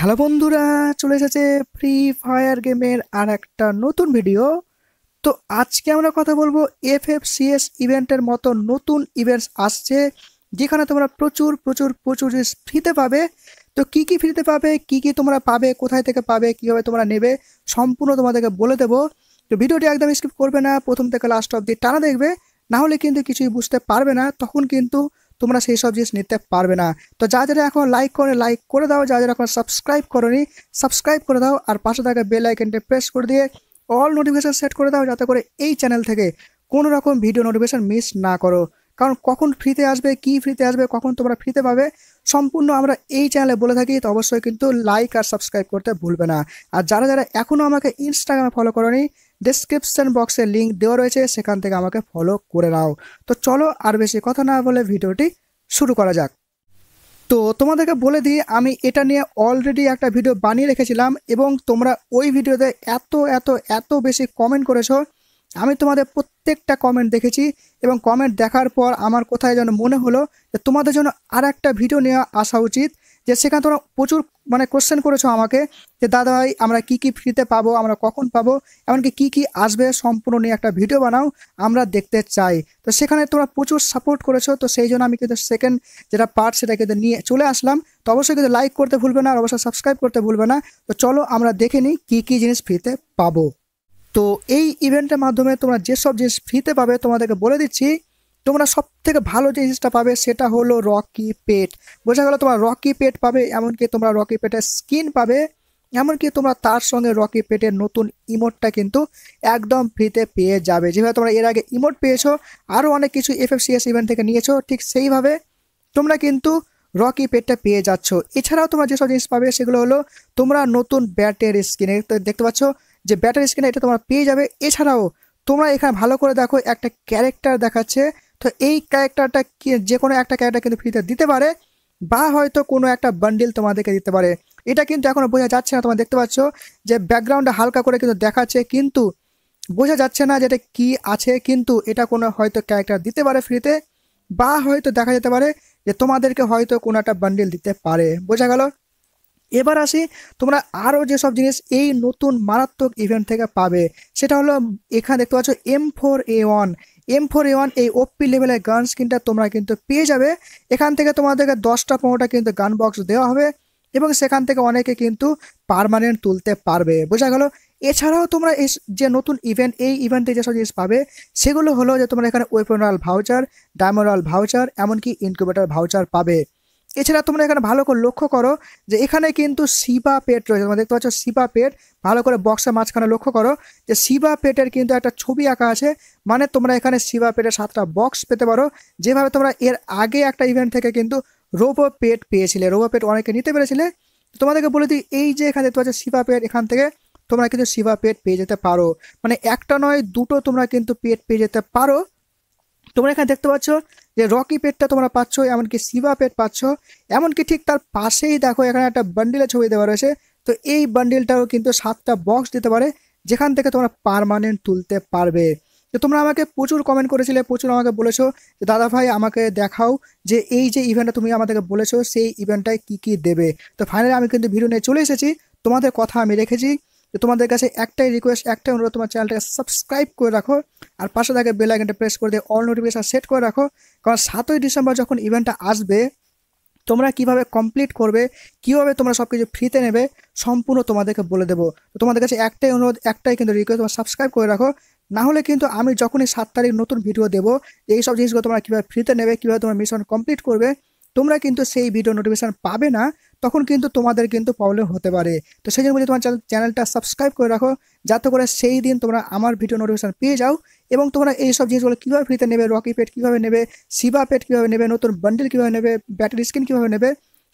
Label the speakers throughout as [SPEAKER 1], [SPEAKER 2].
[SPEAKER 1] hello বন্ধুরা চলে এসেছে ফ্রি ফায়ার গেমের আর একটা নতুন ভিডিও তো আজকে আমরা কথা বলবো এফ এফ সিএস ইভেন্টের মতো নতুন ইভেন্টস আসছে যেখানে তোমরা প্রচুর প্রচুর প্রচুর জিনিস ফ্রিতে পাবে তো কি কি ফ্রিতে পাবে কি কি তোমরা পাবে কোথায় থেকে পাবে কীভাবে তোমরা নেবে সম্পূর্ণ তোমাদেরকে বলে দেবো তো ভিডিওটি একদম স্কিপ করবে না প্রথম থেকে লাস্ট অবধি টানা দেখবে না হলে কিন্তু কিছুই বুঝতে পারবে না তখন কিন্তু তোমরা সেই সব জিনিস নিতে পারবে না তো যা যারা এখন লাইক করে লাইক করে দাও যা যারা এখন সাবস্ক্রাইব করনি সাবস্ক্রাইব করে দাও আর পাশে থাকা বেল আইকনটা প্রেস করে দিয়ে অল নোটিফিকেশান সেট করে দাও যাতে করে এই চ্যানেল থেকে কোনো রকম ভিডিও নোটিফিকেশান মিস না করো কারণ কখন ফ্রিতে আসবে কি ফ্রিতে আসবে কখন তোমরা ফ্রিতে পাবে সম্পূর্ণ আমরা এই চ্যানেলে বলে থাকি তো অবশ্যই কিন্তু লাইক আর সাবস্ক্রাইব করতে ভুলবে না আর যারা যারা এখনও আমাকে ইনস্টাগ্রামে ফলো করনি ডেসক্রিপশন বক্সে লিঙ্ক দেওয়া রয়েছে সেখান থেকে আমাকে ফলো করে নাও তো চলো আর বেশি কথা না বলে ভিডিওটি শুরু করা যাক তো তোমাদেরকে বলে দিই আমি এটা নিয়ে অলরেডি একটা ভিডিও বানিয়ে রেখেছিলাম এবং তোমরা ওই ভিডিওতে এত এত এত বেশি কমেন্ট করেছো আমি তোমাদের প্রত্যেকটা কমেন্ট দেখেছি এবং কমেন্ট দেখার পর আমার কোথায় যেন মনে হলো যে তোমাদের জন্য আর একটা ভিডিও নিয়ে আসা উচিত যে সেখানে তোমরা প্রচুর মানে কোশ্চেন করেছো আমাকে যে দাদা ভাই আমরা কী কী ফ্রিতে পাবো আমরা কখন পাবো এমনকি কী কী আসবে সম্পূর্ণ নিয়ে একটা ভিডিও বানাও আমরা দেখতে চাই তো সেখানে তোমরা প্রচুর সাপোর্ট করেছো তো সেই জন্য আমি কিন্তু সেকেন্ড যেটা পার্ট সেটা কিন্তু নিয়ে চলে আসলাম তো অবশ্যই কিন্তু লাইক করতে ভুলবে না আর অবশ্যই সাবস্ক্রাইব করতে ভুলবে না তো চলো আমরা দেখে নিই কী কী জিনিস ফ্রিতে পাবো তো এই ইভেন্টের মাধ্যমে তোমরা যেসব জিনিস ফ্রিতে পাবে তোমাদেরকে বলে দিচ্ছি তোমরা সব থেকে ভালো যে জিনিসটা পাবে সেটা হলো রকি পেট বোঝা গেল তোমার রকি পেট পাবে এমনকি তোমরা রকি পেটের স্কিন পাবে এমনকি তোমরা তার সঙ্গে রকি পেটের নতুন ইমোটটা কিন্তু একদম ফ্রিতে পেয়ে যাবে যেভাবে তোমরা এর আগে ইমোট পেয়েছো আরও অনেক কিছু এফএফসিএস ইভেন্ট থেকে নিয়েছো ঠিক সেইভাবে তোমরা কিন্তু রকি পেটটা পেয়ে যাচ্ছ এছাড়াও তোমরা যেসব জিনিস পাবে সেগুলো হলো তোমরা নতুন ব্যাটের স্কিনে দেখতে পাচ্ছ যে ব্যাটের স্কিনে এটা তোমরা পেয়ে যাবে এছাড়াও তোমরা এখানে ভালো করে দেখো একটা ক্যারেক্টার দেখাচ্ছে তো এই ক্যারেক্টারটা যে কোনো একটা ক্যারেক্টার কিন্তু ফ্রিতে দিতে পারে বা হয়তো কোনো একটা বান্ডিল তোমাদেরকে দিতে পারে এটা কিন্তু এখনও বোঝা যাচ্ছে না তোমরা দেখতে পাচ্ছ যে ব্যাকগ্রাউন্ডটা হালকা করে কিন্তু দেখাচ্ছে কিন্তু বোঝা যাচ্ছে না যে এটা কী আছে কিন্তু এটা কোনো হয়তো ক্যারেক্টার দিতে পারে ফ্রিতে বা হয়তো দেখা যেতে পারে যে তোমাদেরকে হয়তো কোনো একটা বান্ডিল দিতে পারে বোঝা গেল এবার আসি তোমরা আরও যেসব জিনিস এই নতুন মারাত্মক ইভেন্ট থেকে পাবে সেটা হলো এখানে দেখতে পাচ্ছ M four A one M four one এই ওপি লেভেলের গান স্ক্রিনটা তোমরা কিন্তু পেয়ে যাবে এখান থেকে তোমাদেরকে দশটা পনেরোটা কিন্তু গান বক্স দেওয়া হবে এবং সেখান থেকে অনেকে কিন্তু পারমানেন্ট তুলতে পারবে বোঝা গেল এছাড়াও তোমরা এই যে নতুন ইভেন্ট এই ইভেন্টে যেসব জিনিস পাবে সেগুলো হলো যে তোমরা এখানে weapon royal voucher diamond voucher এমনকি ইনকিউবেটার ভাউচার পাবে এছাড়া তোমরা এখানে ভালো করে লক্ষ্য করো যে এখানে কিন্তু সিবা পেট রয়েছে তোমরা দেখতে পাচ্ছ শিবা পেট ভালো করে বক্সের মাঝখানে লক্ষ্য করো যে শিবা পেটের কিন্তু একটা ছবি আঁকা আছে মানে তোমরা এখানে শিবা পেটের সাতটা বক্স পেতে পারো যেভাবে তোমরা এর আগে একটা ইভেন্ট থেকে কিন্তু রোবো পেট পেয়েছিলে রোবো পেট অনেকে নিতে পেরেছিলে তোমাদেরকে বলে দিই এই যে এখানে দেখতে পাচ্ছ সিবা পেট এখান থেকে তোমরা কিন্তু শিবা পেট পেয়ে যেতে পারো মানে একটা নয় দুটো তোমরা কিন্তু পেট পেয়ে যেতে পারো তোমরা এখানে দেখতে পাচ্ছ যে রকি পেটটা তোমরা পাচ্ছ এমনকি শিবা পেট পাচ্ছ এমনকি ঠিক তার পাশেই দেখো এখানে একটা বান্ডিলের ছবি দেওয়া রয়েছে তো এই বান্ডিলটাও কিন্তু সাতটা বক্স দিতে পারে যেখান থেকে তোমরা পারমানেন্ট তুলতে পারবে তো তোমরা আমাকে প্রচুর কমেন্ট করেছিলে প্রচুর আমাকে বলেছো যে দাদা ভাই আমাকে দেখাও যে এই যে ইভেন্টটা তুমি আমাদেরকে বলেছো সেই ইভেন্টটায় কি কি দেবে তো ফাইনালি আমি কিন্তু ভিডিও নিয়ে চলে এসেছি তোমাদের কথা আমি রেখেছি তো তোমাদের কাছে একটাই রিকোয়েস্ট একটাই অনুরোধ তোমার চ্যানেলটাকে সাবস্ক্রাইব করে রাখো আর পাশে থাকে বেল আইকনটা প্রেস করে দিয়ে অল নোটিফিকেশান সেট করে রাখো কারণ সাতই ডিসেম্বর যখন ইভেন্টটা আসবে তোমরা কিভাবে কমপ্লিট করবে কীভাবে তোমরা সব কিছু ফ্রিতে নেবে সম্পূর্ণ তোমাদেরকে বলে দেবো তো তোমাদের কাছে একটাই অনুরোধ একটাই কিন্তু রিকোয়েস্ট তোমার সাবস্ক্রাইব করে রাখো না হলে কিন্তু আমি যখনই সাত তারিখ নতুন ভিডিও দেবো এই সব জিনিসগুলো তোমরা কীভাবে ফ্রিতে নেবে কীভাবে তোমার মিশন কমপ্লিট করবে তোমরা কিন্তু সেই ভিডিও নোটিফিকেশান পাবে না তখন কিন্তু তোমাদের কিন্তু প্রবলেম হতে পারে তো সেই জন্য বলি তোমার চ্যানেলটা সাবস্ক্রাইব করে রাখো যাতে করে সেই দিন তোমরা আমার ভিডিও নোটিফিকেশান পেয়ে যাও এবং তোমরা এইসব জিনিসগুলো কীভাবে ফ্রিতে নেবে রকি পেট কীভাবে নেবে সিবা পেট কীভাবে নেবে নতুন বান্ডেল কীভাবে নেবে ব্যাটারি স্ক্রিন কীভাবে নেবে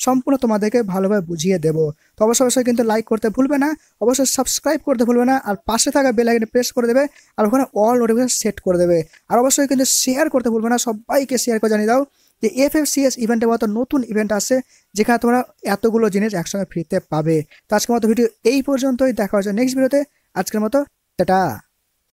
[SPEAKER 1] সম্পূর্ণ তোমাদেরকে ভালোভাবে বুঝিয়ে দেব তো অবশ্যই অবশ্যই কিন্তু লাইক করতে ভুলবে না অবশ্যই সাবস্ক্রাইব করতে ভুলবে না আর পাশে থাকা বেল আইকনে প্রেস করে দেবে আর ওখানে অল নোটিফিকেশন সেট করে দেবে আর অবশ্যই কিন্তু শেয়ার করতে ভুলবে না সবাইকে শেয়ার করে জানিয়ে দাও যে এফ এফ সিএস ইভেন্টের মতো নতুন ইভেন্ট আছে যেখানে তোমরা এতগুলো জিনিস একসঙ্গে ফ্রিতে পাবে তো আজকের মতো ভিডিও এই পর্যন্তই দেখা হয়েছে নেক্সট ভিডিওতে আজকের মতো টাটা